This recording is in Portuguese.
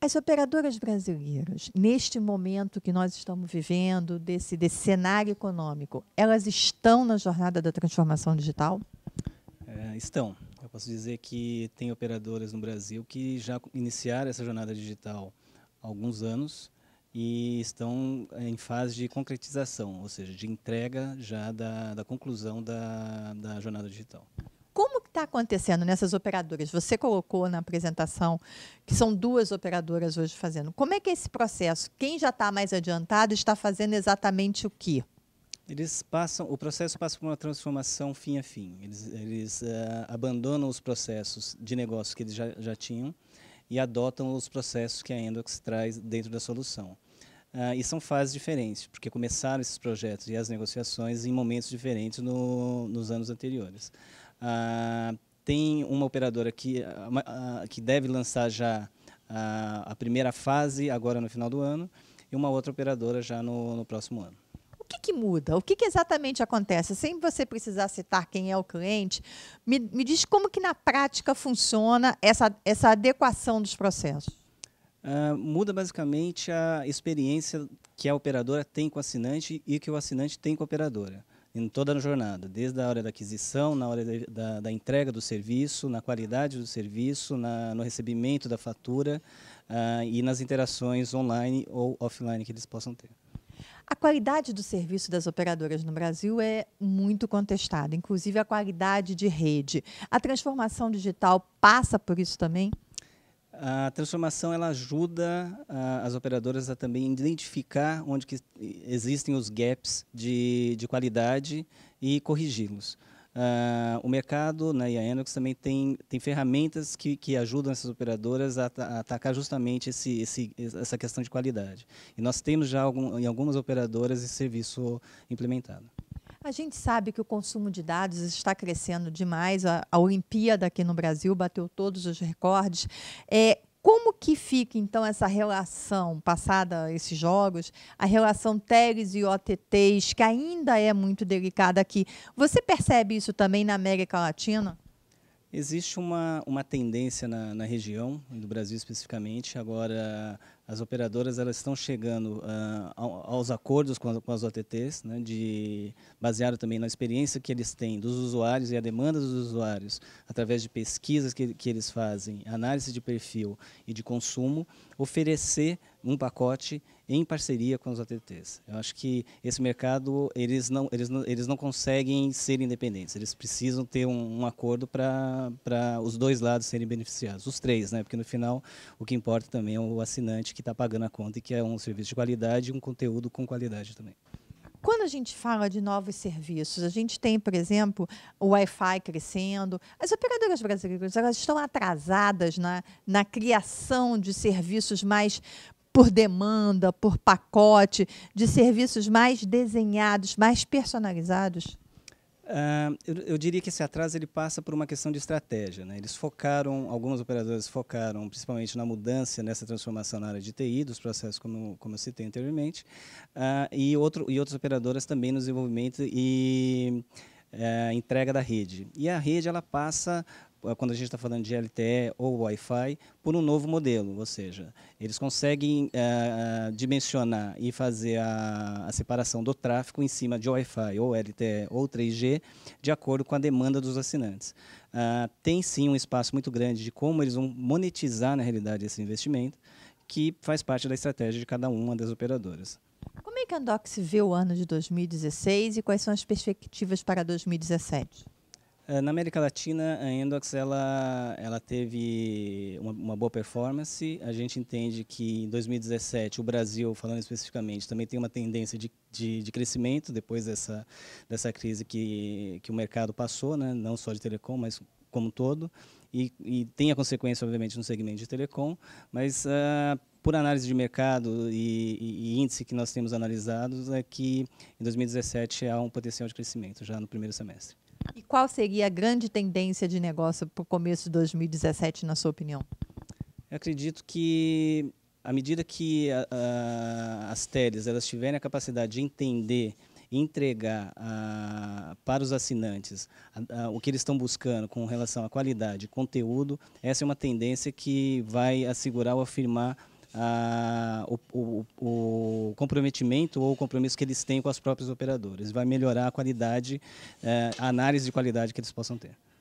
As operadoras brasileiras, neste momento que nós estamos vivendo, desse, desse cenário econômico, elas estão na jornada da transformação digital? É, estão. Eu posso dizer que tem operadoras no Brasil que já iniciaram essa jornada digital há alguns anos e estão é, em fase de concretização, ou seja, de entrega já da, da conclusão da, da jornada digital está acontecendo nessas operadoras? Você colocou na apresentação que são duas operadoras hoje fazendo. Como é que é esse processo? Quem já está mais adiantado está fazendo exatamente o que? Eles passam, o processo passa por uma transformação fim a fim. Eles, eles uh, abandonam os processos de negócio que eles já, já tinham e adotam os processos que a Endox traz dentro da solução. Uh, e são fases diferentes, porque começaram esses projetos e as negociações em momentos diferentes no, nos anos anteriores. Ah, tem uma operadora que, ah, ah, que deve lançar já a primeira fase agora no final do ano e uma outra operadora já no, no próximo ano. O que, que muda? O que, que, exatamente acontece? Sem você precisar citar quem é o cliente, me, me diz como que na prática funciona essa, essa adequação dos processos. Uh, muda basicamente a experiência que a operadora tem com o assinante e que o assinante tem com a operadora em toda a jornada, desde a hora da aquisição, na hora da, da entrega do serviço, na qualidade do serviço, na, no recebimento da fatura uh, e nas interações online ou offline que eles possam ter. A qualidade do serviço das operadoras no Brasil é muito contestada, inclusive a qualidade de rede. A transformação digital passa por isso também? A transformação ela ajuda as operadoras a também identificar onde que existem os gaps de, de qualidade e corrigi-los. Uh, o mercado né, e a Enox também tem, tem ferramentas que, que ajudam essas operadoras a, a atacar justamente esse, esse, essa questão de qualidade. E nós temos já algum, em algumas operadoras esse serviço implementado. A gente sabe que o consumo de dados está crescendo demais. A, a Olimpíada aqui no Brasil bateu todos os recordes. É, como que fica então essa relação, passada esses jogos, a relação TELES e OTTs, que ainda é muito delicada aqui? Você percebe isso também na América Latina? Existe uma, uma tendência na, na região, do Brasil especificamente, agora as operadoras elas estão chegando uh, aos acordos com, a, com as OTTs, né, de, baseado também na experiência que eles têm dos usuários e a demanda dos usuários, através de pesquisas que, que eles fazem, análise de perfil e de consumo, oferecer um pacote em parceria com as OTTs. Eu acho que esse mercado eles não eles não, eles não conseguem ser independentes. Eles precisam ter um, um acordo para os dois lados serem beneficiados, os três, né? Porque no final o que importa também é o assinante que está pagando a conta e que é um serviço de qualidade e um conteúdo com qualidade também. Quando a gente fala de novos serviços, a gente tem, por exemplo, o Wi-Fi crescendo. As operadoras brasileiras elas estão atrasadas na, na criação de serviços mais por demanda, por pacote, de serviços mais desenhados, mais personalizados? Uh, eu, eu, diria que esse atraso ele passa por uma questão de estratégia. Né? Eles focaram, alguns operadores focaram principalmente na mudança, nessa transformação na área de TI, dos processos como, como eu citei anteriormente, uh, e, outro, e outras operadoras também no desenvolvimento e eh, entrega da rede. E a rede ela passa eh, quando a gente está falando de LTE ou Wi-Fi, por um novo modelo, ou seja, eles conseguem uh, dimensionar e fazer a, a, separação do tráfego em cima de Wi-Fi ou LTE ou 3G, de acordo com a demanda dos assinantes. Uh, tem sim um espaço muito grande de como eles vão monetizar, na realidade, esse investimento, que faz parte da estratégia de cada uma das operadoras. Como é que a Andox vê o ano de 2016 e quais são as perspectivas para 2017? Ah, na América Latina, a Endox ela, ela teve uma, uma, boa performance. A gente entende que em 2017, o Brasil, falando especificamente, também tem uma tendência de, de, de crescimento depois dessa, dessa crise que, que o mercado passou, né? não só de telecom, mas como um todo. E, e tem a consequência, obviamente, no segmento de telecom, mas uh, por análise de mercado e, e, índice que nós temos analisados, é que em 2017 há um potencial de crescimento já no primeiro semestre. E qual seria a grande tendência de negócio para o começo de 2017, na sua opinião? Eu acredito que à medida que a, a, as teles elas tiverem a capacidade de entender entregar para os assinantes o que eles estão buscando com relação à qualidade, conteúdo, essa é uma tendência que vai assegurar ou afirmar o, o, o, comprometimento ou o compromisso que eles têm com os próprios operadores. Vai melhorar a qualidade, eh, a análise de qualidade que eles possam ter.